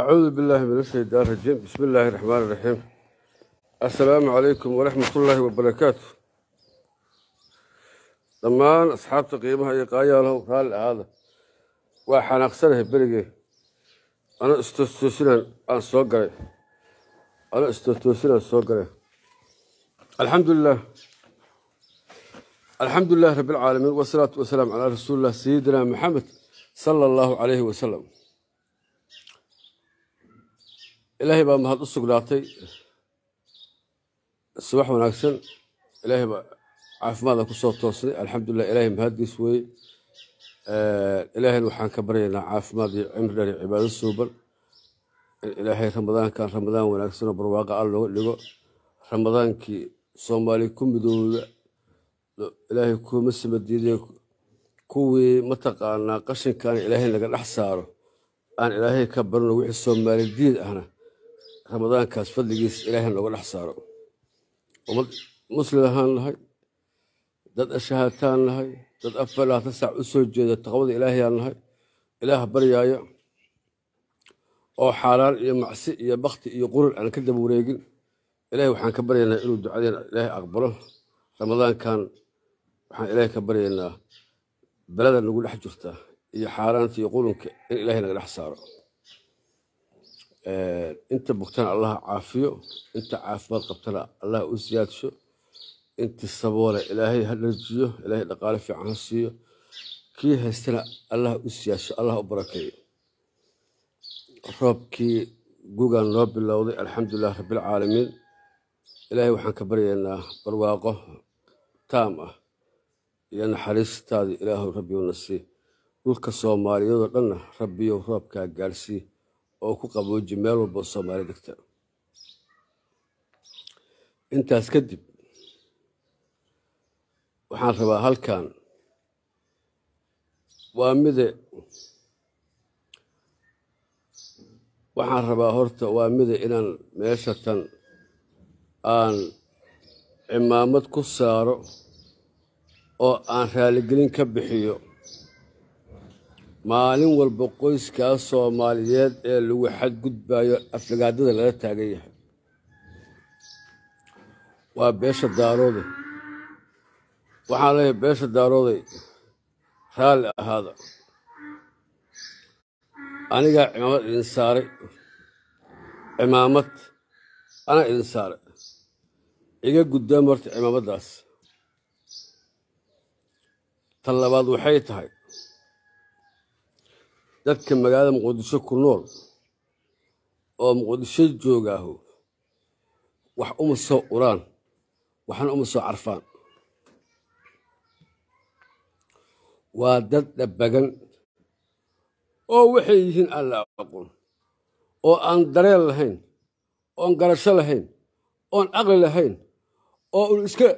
acuudu billaahi min ashaytaan rajiim bismi illaahi raxmaan iraxiim assalaamu calaykum waraxmat ullaahi wabarakaatu dhammaan asxaabta qiimaha iyo qaayaalow raalli ahaada waa xanaaqsanahay berigee ano istoostoosinan aan soo galay ano istoostoosinan soo galay alxamdulilah alxamdu lilahi rabbi alcaalamiin wasalaatu wasalaamu calaa rasuuli illah sayidina maxamed sala allahu calayhi wasalam ilaahay baa mahad u sugnaatay subax wanaagsan ilaahay baa caafimaada ku soo toosnay alxamdulilah ilaahay mahadgiis weeye ilaahayna waxaan ka baryaynaa caafimaad iyo cimri dheer iyo cibaado suuban in ilaahay ramadaankan ramadaan wanaagsan oo barwaaqa al looga dhigo ramadaankii soomaali ku midooda ilaahay kuma diiday kuwii mataqaanaa qashinkaana ilaahay naga dhex saaro aan ilaahay ka barno wixii soomaali diid ahna ramadaankaas fadligiis ilaahay nooga dhex saaro ummad muslim ahaan lahay dad ashahaataan lahay dad afalaha tasac u soo jeeda taqwada ilaahayaan lahay ilaah baryaaya oo xaaraan iyo macsi iyo bakti iyo qurur aan ka daba wareegin ilaahay waxaan ka baryaynaa inuu ducadeena ilaahay aqbalo ramadaankan waxaan ilaahay ka baryaynaa balada nagu dhex jirta iyo xaaraanta iyo qulunka in ilaahay naga dhex saaro Eh, inta bogtana allah caafiyo inta caafimaad qabtana allah u siyaadsho inta saboola ilaahay ha dharjiyo ilaahay dhaqaale fiican ha siiyo kii haystana allah u siyaadsho allah u barakeeyo roobkii gugan noo bilowday alxamdulilah rabbilcaalamiin ilaahay waxaan ka baryaynaa barwaaqo taam ah iyo naxariistaadii ilaahu rabbiyu nasii dhulka soomaaliyadoo dhanna rabbiyow roobkaa gaarsii oo ku qabooji meel walba oo soomaali degta intaas kadib waxaan rabaa halkan waa mide waxaan rabaa horta waa mide inaan meesha tan aan cimaamad ku saaro oo aan raaligelin ka bixiyo maalin walba qoyskaa soomaaliyeed ee lagu xadgudbayo aflagaadada lala taagan yahay waa beesha daarooday waxaan leeyahay beesha daarooday raalli ahaada anigaa cimaamad idin saaray cimaamad anaa idin saaray iga guddooma horta cimaamaddaas ta labaad waxay tahay dadka magaalada muqdisho ku nool oo muqdisho joogaahu wax uma soo uraan waxna uma soo carfaan waa dad dhabagan oo waxay yihiin alla aqoon oo aan dareen lahayn oon garasho lahayn oon aqli lahayn oo un iska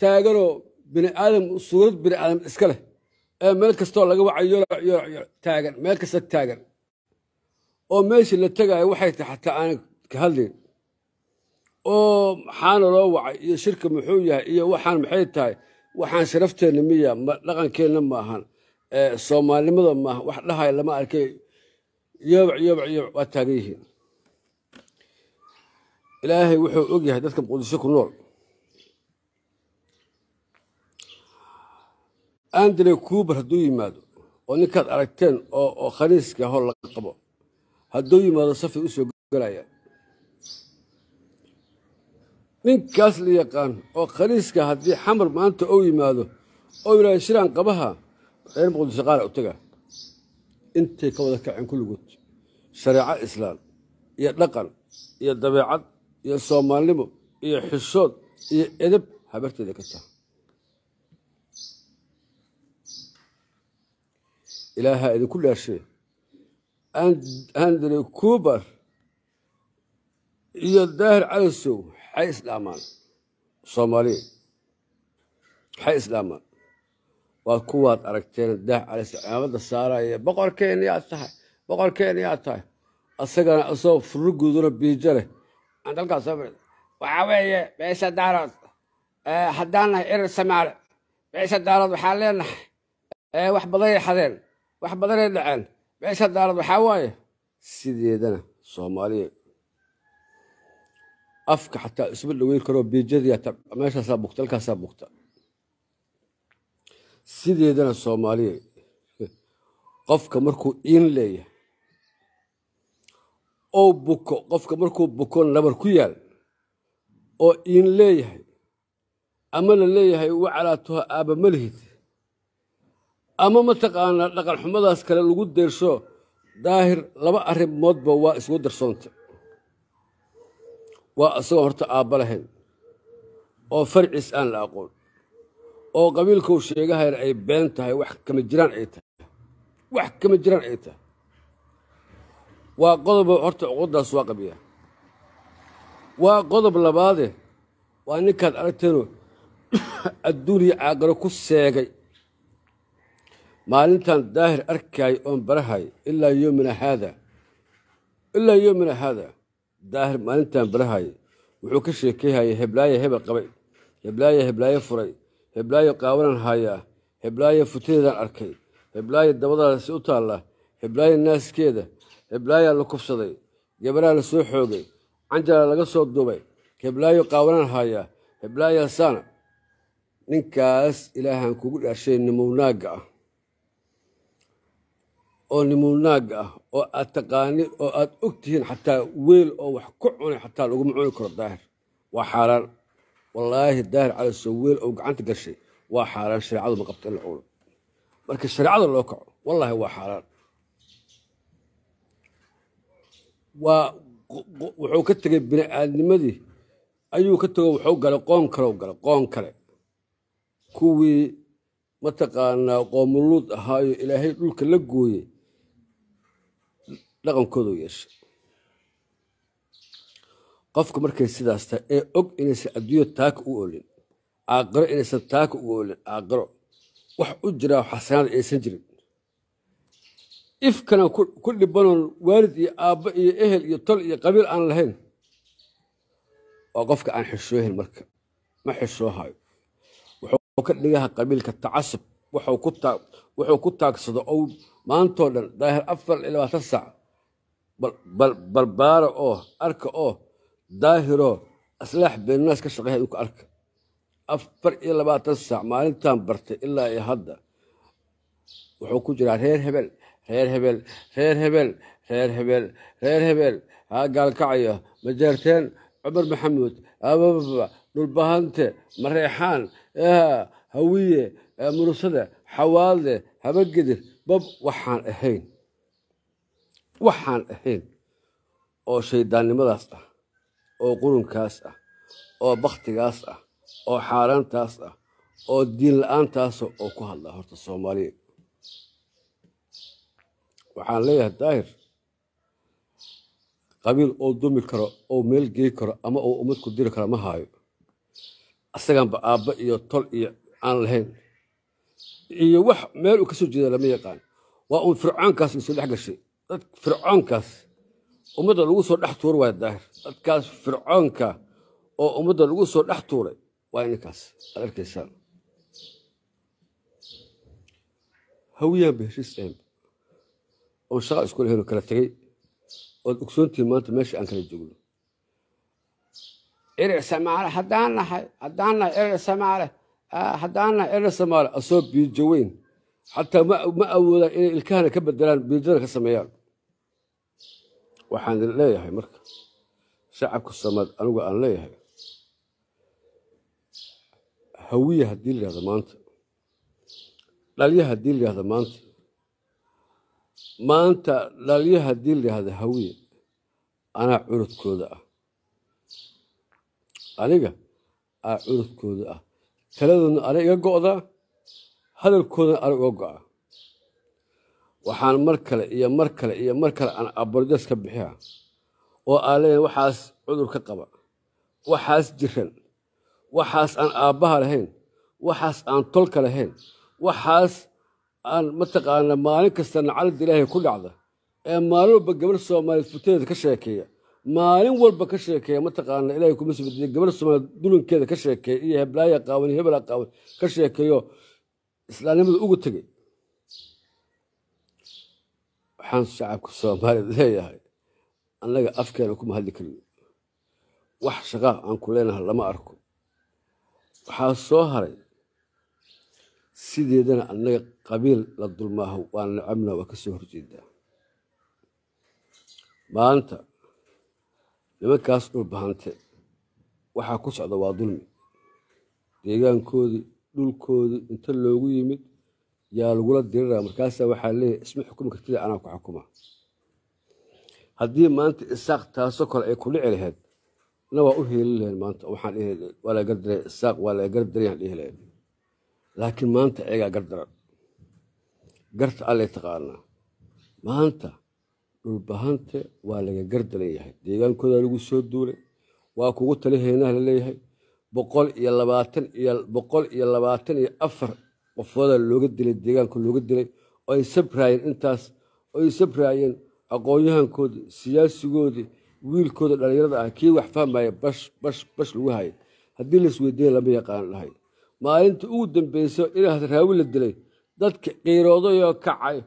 taaganoo bini aadam suurad bini aadam iska leh meel kastoo laga wacayo yolacyoolacyolac taagan meel kasta taagan oo meesha la tegaayo waxay tahay xataa aanan ka hadlayn oo maxaana loo wacay iyo shirka muxuu yahay iyo waxaan maxay tahay waxaan sharafteenna miya dhaqankeenna ma ahan soomaalinimada maaha wax dhahaya lama arkay yoobac yoobac yoobac waa taagan yihiin ilaahay wuxuu og yahay dadka muqdisho ku nool andrew cuber hadduu yimaado oo ninkaad aragteen oo khaniiska hor la qabo hadduu yimaado safay usoo galayaan ninkaas la yaqaan oo khaniiska haddii xamar maanta ou yimaado oo yidhahdo shiraan qabaha reer muqdisa qaara u tagaa intay ka wada kaceen kulligood shareeco islaam iyo dhaqan iyo dabeecad iyo soomaalnimo iyo xishood iyo edab habarteeda ka taha ilaaha idinku dhaashay andrew cuber iyo daahir calisow xay isdhaamaan soomaaliya xay isdhaamaan waa kuwaad aragteen daahir calisow cimaamada saaraya boqorkeen yaad tahay boqorkeen yaad tahay asagana asagoo furuguuduna biijale andalkaas waxaa weeye beesha daarood haddaan nahay irir samaale beesha daarood waxaan leenahay wax badan yaxadeen wax badanay dhaceen meesha daarad waxaa waaye sideedana soomaaliya afka xataa isma dhaweyn karoo biijadimeeshaasaa bugta halkaasaa bugta sideedana soomaaliya qofka markuu iin leeyahay oo buko qofka markuu buko nabar ku yaal oo iin leeyahay ama la leeyahay wacalaatuha aaba ma lihid ama mataqaanaa dhaqan xumadaas kale lagu deersho daahir laba arrimoodba waa isugu darsoonta waa isagoo horta aabba lahayn oo farciis aan la aqoon oo qabiilkou sheegahayna ay been tahay wax kama jiraan ay tahay wax kama jiraan ay tahay waa qodoba horta cuquddaas waa qabiya waa qodob labaade waa ninkaad aragteenu adduuniya caaqaro ku seegay maalintaan daahir arkaay oon barahay ilaa yomina haada ilaa yomina haada daahir maalintan barahay wuxuu ka sheekeyhaya heblaaya hebel qabay heblaaya heblaaye furay heblaayo qaawanan haayaa heblaaya futadeedaan arkay heblaaya dabadaasi u taalla heblaaya naaskeeda heblaayaa la kufsaday gabaraa la soo xoogay canjala laga soo duubay heblaayo qaawanan haayaa heblaayaa saana ninkaas ilaahan kugu dhaashay nimownaagga ah oo nimuunaag ah oo aad taqaani oo aad og tihiin xataa weel oo wax ku cunay xataa laguma cuni karo daahir waa xaaraan wallaahi daahir calasow weel oo gacanta gashay waa xaaraan shareecadu ma qabta in la cuno marka shareecada loo kaco wallaahi waa xaaraan waa wuxuu ka tegay bini aadnimadii ayuu ka tego wuxuu galay qoon kale galay qoon kale kuwii mataqaanaa qoomuluud ahaayo ilaahay dhulka la gooyey dhaqankoodu yeesha qofka markay sidaasta ee og inaysan adduunyo taaka u oolin aaqiro inaysan taaka u oolin aaqiro wax u jiraa xasanaad inaysan jirin ifkana ku dhibanoon waalid iyo aabbo iyo ehel iyo tol iyo qabiil aan lahayn waa qofka aan xishoohin marka ma xishoohayo wuxuu ka dhigaha qabiilka tacasub wuxuu ku taagsado ow maantoo dhan daahir afar iyo labaatan saac barbaaro oo oh, arka oo oh, daahiro aslaax beennaas ka shaqeeya aduuka arka afar iyo labaatan saac maalintaan bartay ilaa iyo hadda wuxuu ku jiraa reer hebel reer hebel reer hebel reer hebel reer hebel haa gaalkacyo majeerteen cumar maxamuud abababa dhulbahante mareexaan hawiye mulusada xawaalde habagedir bab waxaan ahayn waxaan ahayn oo shayddaannimadaas ah oo qurunkaas ah oo bakhtigaas ah oo xaaraantaas ah oo diin la-aantaasa ah oo ku hadlaa horta soomaaliya waxaan leeyahay daahir qabiil ou dumi karo ou meel gey karo ama uu ummad ku diri kara ma haayo asaganba aabba iyo tol iyo aan lahayn iyo wax meel uu ka soo jeeda lama yaqaan waa uun fircaankaas isu dhex gashay dad fircoonkaas ummadda lagu soo dhex tuuray waa daahir dadkaas fircoonka oo ummadda lagu soo dhex tuuray waa ininkaas aad arkaysaan hawiyaan bay heshiis ahayn oon shaqa isku lahaynoo kala tegay ood ogsoontihiin maanta meesha aan kala joogno erer samaale haddaan nahay haddaan nahay erer samaale ah, haddaan nahay erer samaale asoo biijo weyn xataa ma awoodaan inay ilkahana ka bedelaan biijada ka sameeyaan waxaan idin leeyahay marka shacabka samad anigu aan leeyahay hawiya haddii la yihahdo maanta dhalya haddii la yihahdo maanta maanta dhalya haddii la yihahdo hawiye anaa curudkooda ah aniga aa curudkooda ah taladoodna ana iga go'daa hadalkoodana ana uga go'aa waxaan mar kale iyo mar kale iyo mar kale aan abordes ka bixiya oo aan leeyahay waxaas cudur ka qaba waxaas jiran waxaas aan aabbaha lahayn waxaas aan tolka lahayn waxaas aan mataqaana maalin kasta nacalada ilaahay ku dhacda ee maalin walba gabarh soomaaliyeed futadeeda ka sheekeeya maalin walba ka sheekeeya mataqaana ilahay kuma sibadiya gabarh soomaaliya dulinkeeda ka sheekeeya iyo heblaaya qaawan iyo hebela qaawan ka sheekeeyo islaamnimada ugu tegay xan shacabka soomaaliyad leeyahay annaga afkeena kuma hadli karno wax shaqaa aan ku leenaha lama arko waxaa soo haray sideedana annaga qabiil la dulmaaho waan nacabna waa ka soo horjeedaa maanta nimankaas dhulbahante waxaa ku socda waa dulmi deegaankoodii dhulkoodii inta loogu yimid yaa lagula diriraya markaasa waxaa leeyahy isma xukumi kartida anaa ku xukuma haddii maanta isaaq taasoo kale ay ku dhici lahayd na waa u heeli lahayn maanta waxaan waa laga gardiray isaaq waa laga gardirayaan dhihi lahayn laakiin maanta ayagaa gardaran garta allay taqaanaa maanta dhulbahante waa laga gardaran yahay deegaankoodaa lagu soo duulay waa kugu taliheynaa la leeyahay boqol iyo labaatan iyo boqol iyo labaatan iyo afar qof looga dilay deegaanka looga dilay oo ay sabraayeen intaas oo ay sabraayeen aqoon-yahankoodii siyaasigoodii wiilkooda dhallinyarada ah kii wax fahmaya bash bash bash lagu hayay haddii laisweydiiya lama yaqaan lahay maalinta ugu dambaysa inaa raawi la dilay dadka qiiroodayo kacay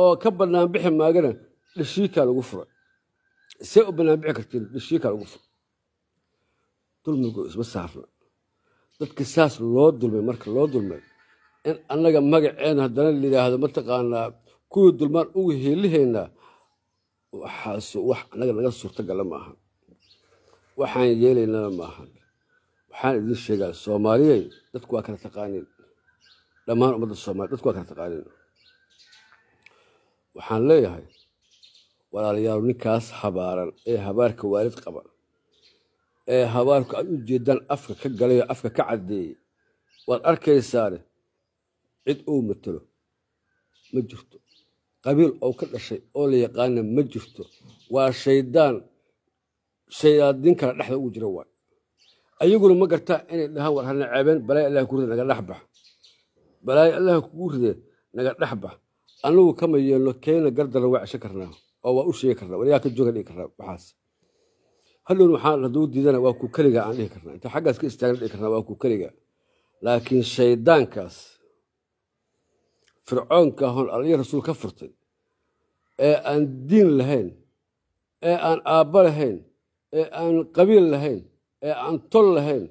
oo ka banaanbixi maagana dhashiikaa lagu furay see u banaanbixi kartiin dhashiikaa lagu furay dulmigu isma saarna dadka saas loo dulmay marka loo dulmay in annaga magaceena haddana la yidhaahdo mataqaanaa kuwii dulmaan ugu heelihaynaa waxaas wax annaga naga suurtagala maaha waxaan yeelaynana maahan waxaan idin sheegaa soomaaliyey dadku waa kala taqaaniin dhammaan ummadda soomaliya dadku waa kala taqaaniin waxaan leeyahay walaalayaal ninkaas habaaran ee habaarka waalid qaba ee habaarku aada u jeedaan afka ka galay oo afka ka caddeeyey waad arkaysaane cid uu matalo ma jirto qabiil oo ka dhashay oo la yaqaana ma jirto waa shaydaan shaydaadin kale dhexda ugu jira waay ayaguna ma gartaa inay dhahaan war hanacaabeen balaay allah ku ride naga dhexbax balaayo allah kugu ride naga dhexbax anugu kama yeelno keena gardarra waa ceshan karnaa oo waa u sheegi karnaa war yaa ka jooga dhihi karnaa waxaas hadhown waxaan hadduu diidana waa ku keliga aan dhihi karnaa inta xaggaas ka istaagna dhihi karnaa waa ku keliga laakiin shaydaankaas fircoonka hoon alliya rasuul ka furtay ee aan diin lahayn ee aan aabbo lahayn ee aan qabiil lahayn ee aan tol lahayn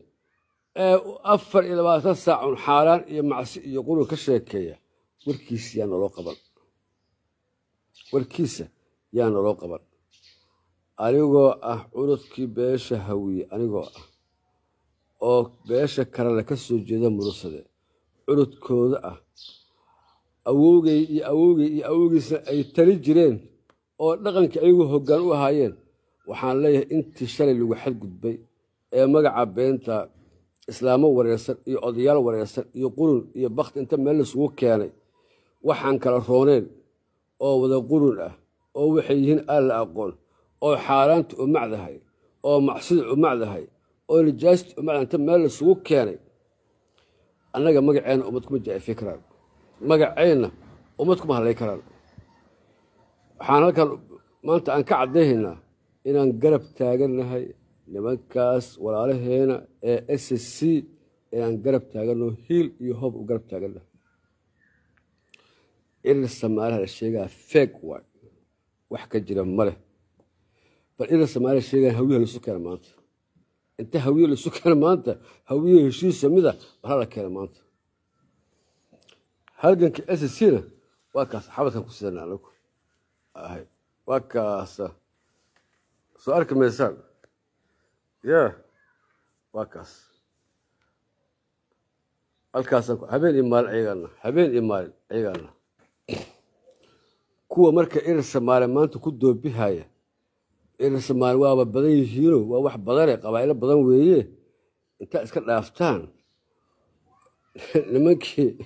ee afar iyo labaatan saac xaaraan iyo macsi iyo qurun ka sheekeeya warkiisa yaa naloo qaban warkiisa yaa naloo qaban anigoo ah cunudkii beesha hawiye anigoo ah oo beesha karale ka soo jeeda murusade cunudkooda ah awowgay iyo awowgay iyo awowgiisa ay tali jireen oo dhaqankii ayagu hoggaan u ahaayeen waxaan leeyahay intii shalay lagu xadgudbay ee magaca beenta islaamo wareersan iyo odayaal wareersan iyo qurun iyo bakti inta meel laisugu keenay waxaan kala rooneen oo wada qurun ah oo waxay yihiin alla aqoon oo xaaraanta umacdahay oo macsida umacdahay oo najaasita u inta meel laisugu keenay annaga magaceena ummad kuma jecay fikraan magaceenna ummad kuma hadlay karaan waxaan halkan maanta aan ka caddaynaynaa inaan garab taagannahay nimankaas walaalaheena ee s c inaan garab taaganno hiil iyo hoob u garab taagannahay in samaaliha la sheegaa feeg waay wax ka jira ma leh bal in samaaliha sheegaa hawiyaha laisu keena maanta inta hawiyaha laisu keena maanta hawiyaha heshiis samida bal hala keena maanta halganka sscna waa kaas xabadkan ku sidana anagu ahay waa kaasa soo arki maysaan ya waa kaas halkaasaan habeen iyo maalin ayaganna habeen iyo maalin ayaganna kuwa marka erer soomaaliya maanta ku doobihaya erer soomaaliya waaba badan yihiino waa wax badane qabaa'ilo badan weeye intaa iska dhaaftaan nimankii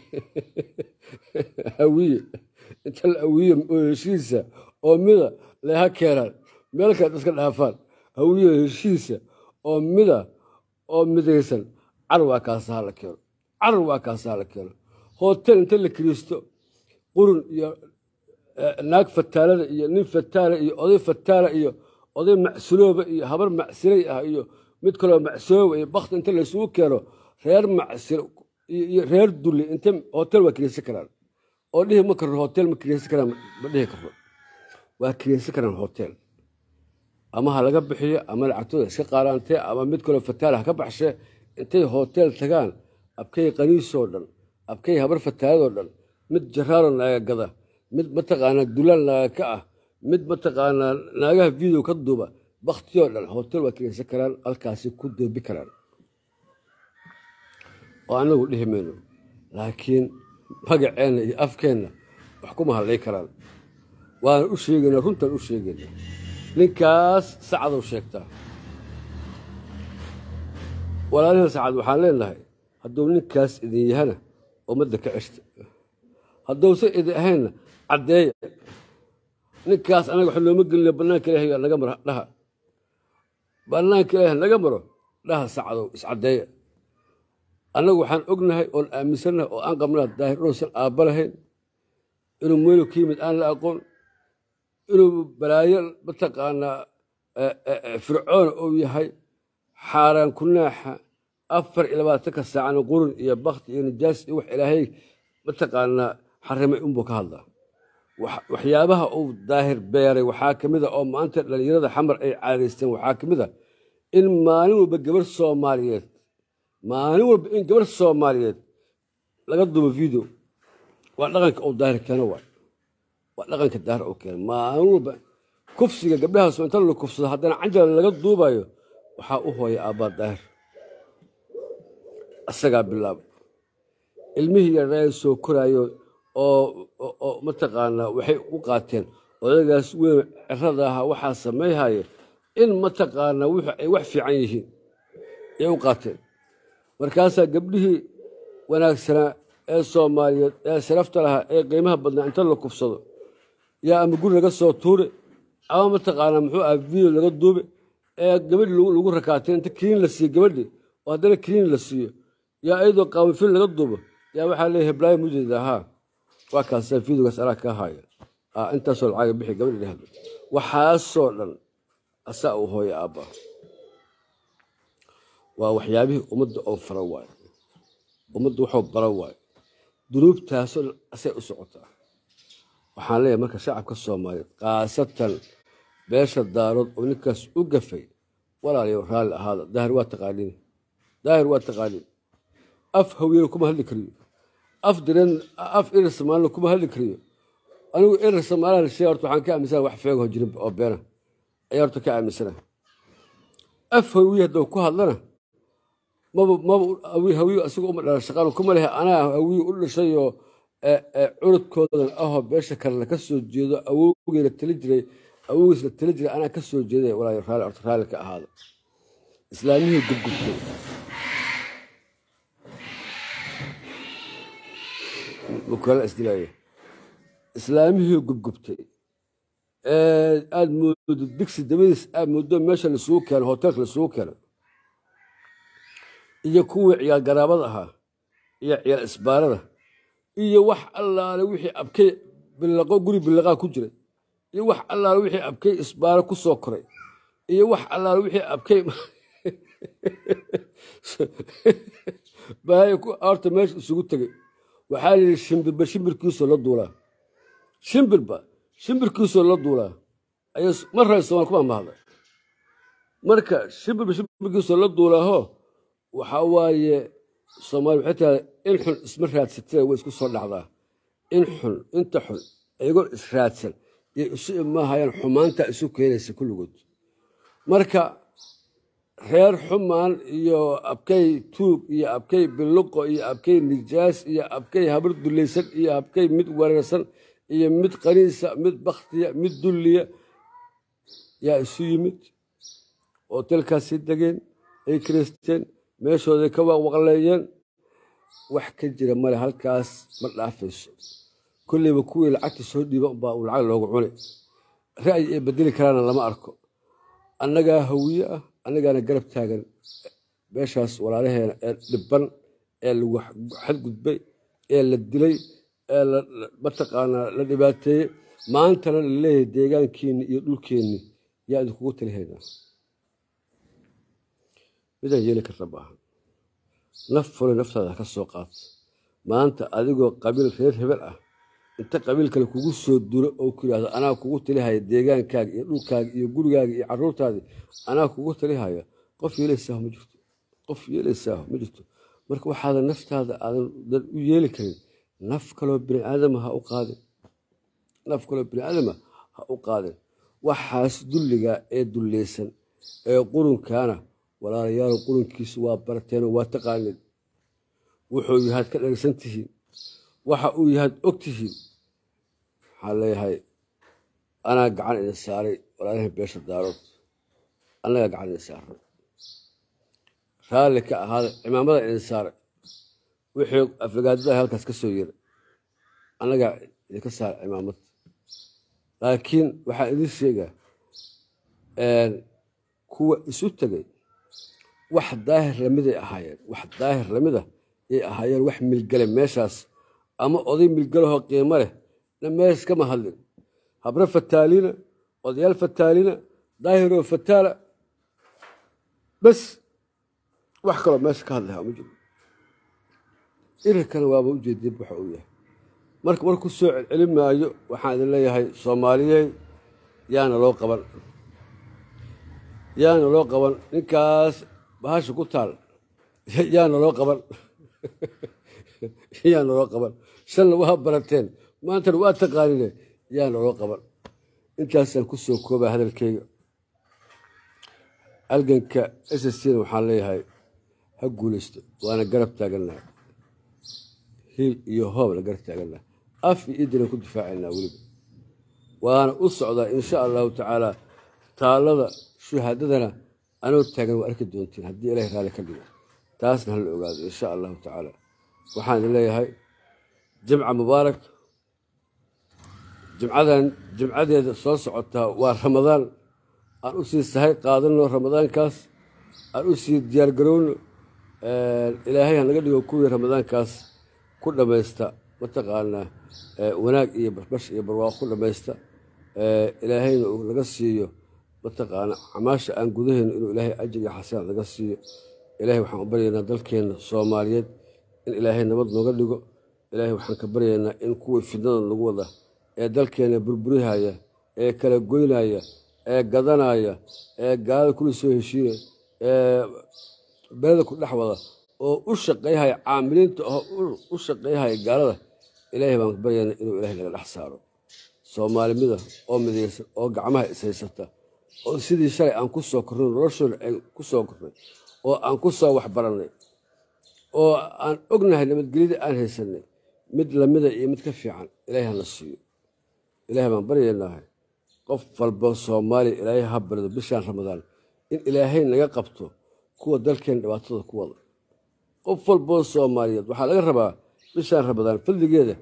hawiye tal hawiye oo heshiisa oo mida leha keenaan meel kale daska dhaafaan hawiye heshiisa oo mida oo midaysan car a kaasaha la keeno cadow a kaasaha la keeno hotel inta la kiriisto qurun iyo eh, naag fataalada iyo nin fataala iyo oday fataala iyo oday macsulooba iyo habar macsilay ah iyo mid kaloo macsulooba iyo bakti inta laysugu keeno reer macsilo reer dule int hotel waa kireysan karaan oo dhihi ma karo hotel ma kireysan karaan ma dhihi karo waa kireysan karaan hotel ama ha laga bixiyo ama lacagtooda iska qaaraante ama mid kaleo fataala ha ka baxshe intay hotel tagaan abkay qaniisoo dhan abkay habar fataaladoo dhan mid jaraaro naaga gada mid mataqaanaa dulaal naaga ka ah mid mataqaanaa naagaha video ka duuba bakhtiyoo dhan hotel waa kireysan karaan halkaasi ku deebi karaan oo anagu dhihi mayno laakiin magaceenna iyo afkeenna wax kuma hadlayn karaan waan u sheegaynaa runtan u sheegayna ninkaas sacadow sheegtaa walaalihan sacad waxaan leenahay hadduu ninkaas idin yahana ummadda ka ceshta hadduusan idin ahaynna caddeeya ninkaas annaga waxa nooma gelina bannaanka ilahay naga maro dhaha bannaanka ilaah naga maro dhaha sacadow iscaddeeya annagu waxaan ognahay oon aaminsannahay oo aan qabnaa daahir inuusan aabba lahayn inuu meylo ka yimid aan la aqoon inuu balaayo mataqaanaa e, e, e, fircoon uu yahay xaaraan kunaaxa afar iyo labaatanka saacana qurun iyo bakti iyo nijaas iyo wax ilaahay mataqaanaa xarimay unbuu ka hadlaa waxyaabaha uu daahir beeray waxaa ka mid a oo maanta dhallinyarada xamar ay caadaysteen waxaa ka mid a in maalin walba gabar soomaaliyeed maalin walba in gabar soomaaliyeed laga duubo video waa dhaqanka u daahir keeno waay waa dhaqanka daahir u keeno maalin walba kufsiga gabdhahaas inta la kufsado haddana cajal laga duubayo waxaa u hooya aabbaa daahir asagaa bilaaba ilmihii yaraayo soo koraayo oo oo mataqaanaa waxay u qaateen odagaas weyn cirada ahaa waxaa samayhaye in mataqaanaa ay wax fiican yihiin yay u qaateen markaasaa gabdhihii wanaagsanaa ee soomaaliyeed ee sharafta lahaa ee qiimaha badnaa inta la kufsado yaa ama guri laga soo tuure ama mataqaanaa muxuu aha video laga duube ee gabadhii lagu rakaatay inta kiliin la siiyo gabadhii oo haddana kiliin la siiyo yaa iyadoo qaamifil laga duubo yaa waxaa leeyahay blaayo mujeeda ahaa waa kaasa videogaas alaa kaa haaya intaasoo lacaaga bixi gabadhi dhehdo waxaasoo dhan asaa uu hooyo aabba waa waxyaabihii ummadda oo fara waayo ummadda waxuu bara waayo dunuubtaasoo dhan asay u socotaa waxaan leeyahay marka shacabka soomaaliyeed khaasatan beesha daarood oo ninkaas u gafay walaalayo raalli ahaada daahir waa taqaaniin daahir waa taqaaniin af hawyena kuma hadli kariyo af direen af erer soomaalina kuma hadli kariyo anigu erer soomaaliha la horta waxaan ka aaminsana wax feegaho jirin oo beena ayaa horta ka aaminsana af hawiye hadduu ku hadlana hawiyu asiga uma dhalan shaqaanu kuma anaa hawiyu u dhashayoo e, e, curudkoodan ahoo beesha kalena ka soo jeedo awogeyla la tali jiray anaa ka soo jeeday walaayo ahaada islaamihii gubgubtay mukaala isdilaaya islaamihii gubgubtay aad moodo digsi dabadiis aad moodo meesha lasugu keeno hoteelka lasugu keeno iyo kuwii ciyaal garaabada ahaa iyo ciyaal isbaarada iyo wax allaale wixii abkay bilaqo guri bilaqaa ku jiray iyo wax allaale wixii abkay isbaaro ku soo koray iyo wax allaale wixii abkay baayo ku aorta meesha isugu tegay waxaa la yidhi shimbirba shimbirkiisoo la duulaa shimbirba shimbirkiisoo la duulaa ay mar raysomaan ku mamahda marka shimbirba shimbirkiisoo la duulaahoo waxaa waaye soomaali waxay tahay in xun isma raadsatee way isku soo dhacdaa in xun inta xun iyagoo israadsan iyo isu imaahayaan xumaanta isu keenaysa kulligood marka reer xumaan iyo abkay tuug iyo abkay biluqo iyo abkay nijaas iyo abkay habar dullaysan iyo abkay mid wareersan iyo mid qaniisa mid bakhtiya mid dulliya yaa isu yimid oo dalkaasii degeen ay kireysteen meeshooday ka waaqwaqleeyeen wax ka jira male halkaas ma dhaafayso kolleyba kuwii lacagta soo dhiiba baa uu lacag loogu cunay ra'yi ay bedeli karaana lama arko annagaa hawiye ah annagaana garab taagan meeshaas walaalaheena ee dhibban ee lagu xadgudbay ee la dilay ee mataqaanaa la dhibaateeyey maantana laleeyahay deegaankiinni iyo dhulkeenni yaa idinkugu talihaynaa cidaan yeeli karta maaha naf fule naftaada ka soo qaad maanta adigoo qabiil reer hebel ah inta qabiil kale kugu soo duro oo ku yidhahdo anaa kugu talihaya deegaankaaga iyo dhulkaaga iyo gurigaaga iyo caruurtaadii anaa kugu talihaya qof yeelaysaaho ma jirto qof yeelaysaaho ma jirto marka waxaadan naftaada aadan u yeeli karin naf kaloo biniaadama ha u qaadin naf kaloo bini aadama ha u qaadin waxaas dulligaa ee dulleysan ee qurunkaana walaalayaal kulankiisu waa barteenoo waa taqaaneen wuxuu yahaad ka dhegsan tihiin waxa uu yahaad og tihiin waxaa leeyahay anaa gacan idin saaray walaalaha beesha daarood annagaa gacan idin saaray raalli ka ahaada cimaamada idin saaray wixii aflagaadadaha halkaas ka soo yeeray annagaa idinka saaray cimaamad laakiin waxaan idin sheegaa kuwa isu tegay wax daahir lamid ay ahaayeen wax daahir lamid ah ay ahaayeen wax milgale meeshaas ama oday milgalahoo qiimo leh na meesh kama hadlin habre fataalina odayaal fataalina daahiroo fataala bas wax kaloo meesha ka hadlahaa ma jiro irarkana waaba u jeediyey waxa uu yahay marka war ku soo celcelin maayo waxaan idin leeyahay soomaaliyey yaana loo qaban yaana loo qaban ninkaas bahasha ku taal yaana loo qaban yaa loo qaban shalna waa barateen maantana waa taqaanine yaa naloo qaban intaasaan ku soo koobaa hadalkeyga halganka sscna waxaan leeyahay ha guulaysto waana garab taagannahay hiil iyo hoobna garab taagannaha af iyo idinan ku difaacaynaa weliba waana u socdaa insha allahu tacaala taallada shuhaadadana anoo taagan waa arki doontiin haddii ilaahay raali ka dhigo taasna hala ogaado insha allahu tacaala waxaan leeyahay jimca mubaarak jimcadan jimcadeeda soo socotaa waa ramadaan aan u sii sahay qaadanno ramadaankaas aan u sii diyaargarowno ilaahay ha naga dhigo kuwii ramadaankaas ku dhammaysta mataqaanaa wanaag iyo barbash iyo barwaaqo ku dhammaysta ilaahayna uu naga siiyo mataqaana camaasha aan gudahayno inuu ilaahay ajir iyo xasaan naga siiyo ilaahay waxaan u baryaynaa dalkeenna soomaaliyeed in ilaahay nabad nooga dhigo ilaahay waxaan ka baryaynaa in kuwii fidnada nagu wada ee dalkeenna burburihaya ee kala goynaya ee gadanaya ee gaalada kula soo heshiina ee beleda ku dhex wada oo u shaqayhaya caamiliinta oo u shaqayhaya gaalada ilaahay baan baryaynaa inuu ilaahay naga dhex saaro soomaalimida oo midaysan oo gacmaha ishaysata oo sidii shalay aan ku soo kornay noloshoona ay ku soo kornay oo aan ku soo waxbarannay oo aan ognahay nabadgelyada aan haysanay mid lamida iyo mid ka fiican ilaahay hana siiyo ilaahay baan baryaynahay qof walba soomaaliya ilaahay ha bardo bishaan ramadaan in ilaahay naga qabto kuwa dalkeena dhibaatada ku wada qof walboo soomaaliyeed waxaa laga rabaa bishaan ramadaan fadligeeda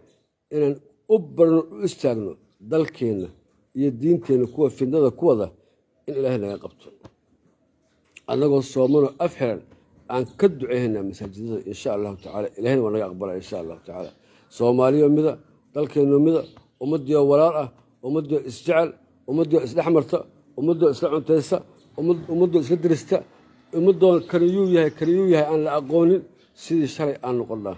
inaan u barno u istaagno dalkeenna iyo diinteenna kuwa fidnada ku wada in ilaahay laga qabto annagoo soomano af xiran aan ka duceyna masaajidada insha allahu tacala ilahayna waa naga aqbalaa insha allahu tacaala soomaaliyo mida dalkeenno mida ummaddiio walaal ah ummaddiio isjecel isdhex marta ummaddioo isla cuntaysa ummaddoo isla dirista ummaddoon kaniyuu yahay kaniyuu yahay aan la aqoonin sidii shalay aan noqonnaa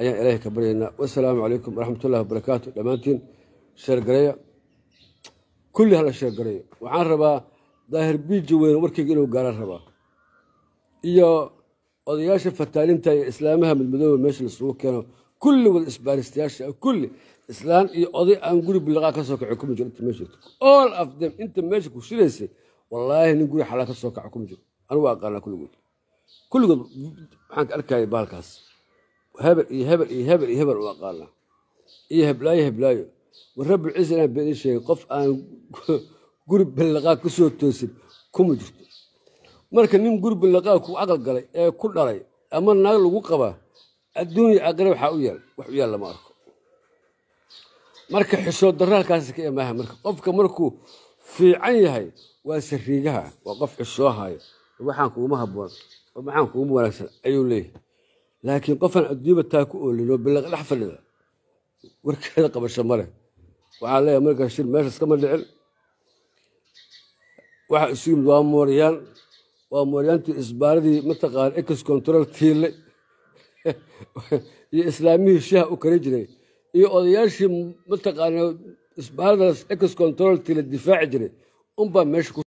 ayaan ilaahay ka baryaynaa wasalaamu calaykum waraxmatullahi wabarakaatu dhammaantiin sheergareeya kulli hala sheergareeyo waxaan rabaa daahir biija weyn warkeyga inuu gaaran rabaa iyo odayaasha fataalinta iyo islaamaha madmadooba meesha laisugu keeno kulli wada isbaaristayaasha kulli islaan iyo oday aan guri biliqaa ka soo kaco kuma jiro inta meesha jirto all of them inta meesha ku shiraysay wallaahi nin guri xalaa ka soo kaco kuma jiro anugu aqaanaa kulligood kulligood waxaan ka arkaya baalkaas hebel iyo hebel iyo hebel iyo hebel u aqaanaa iyo heblaayo heblaayo war rabbi inaan been ii sheegay qof aan guri ballaqaa kusoo toosin kuma jirto marka nin guri ballaqaa ku caqal galay ee ku dhalay ama naag lagu qabaa adduunya aqare waxaa u yaal wax u yaal lama arko marka xishood daraalkaasi ka imaaha marka qofka markuu fiican yahay waa sariigaha waa qof xishoohayo waxaan kuuguma habboon oo maxaan kuuguma wanaagsan ayuu leeyahay laakiin qofaan adduunyaba taa ku oolin oo ballaqa dhex fadhida warkeeda qabasho ma waxaa leeyahay marka shir meeshaas kama dhicin waxa isu yimid waa mooriyaan waa mooryaantii isbaaradii mataqaan ex control tiile iyo islaamihii shaha u kari jiray iyo odayaashii mataqaana isbaaradaas ex control tiile difaaci jiray unbaa meesha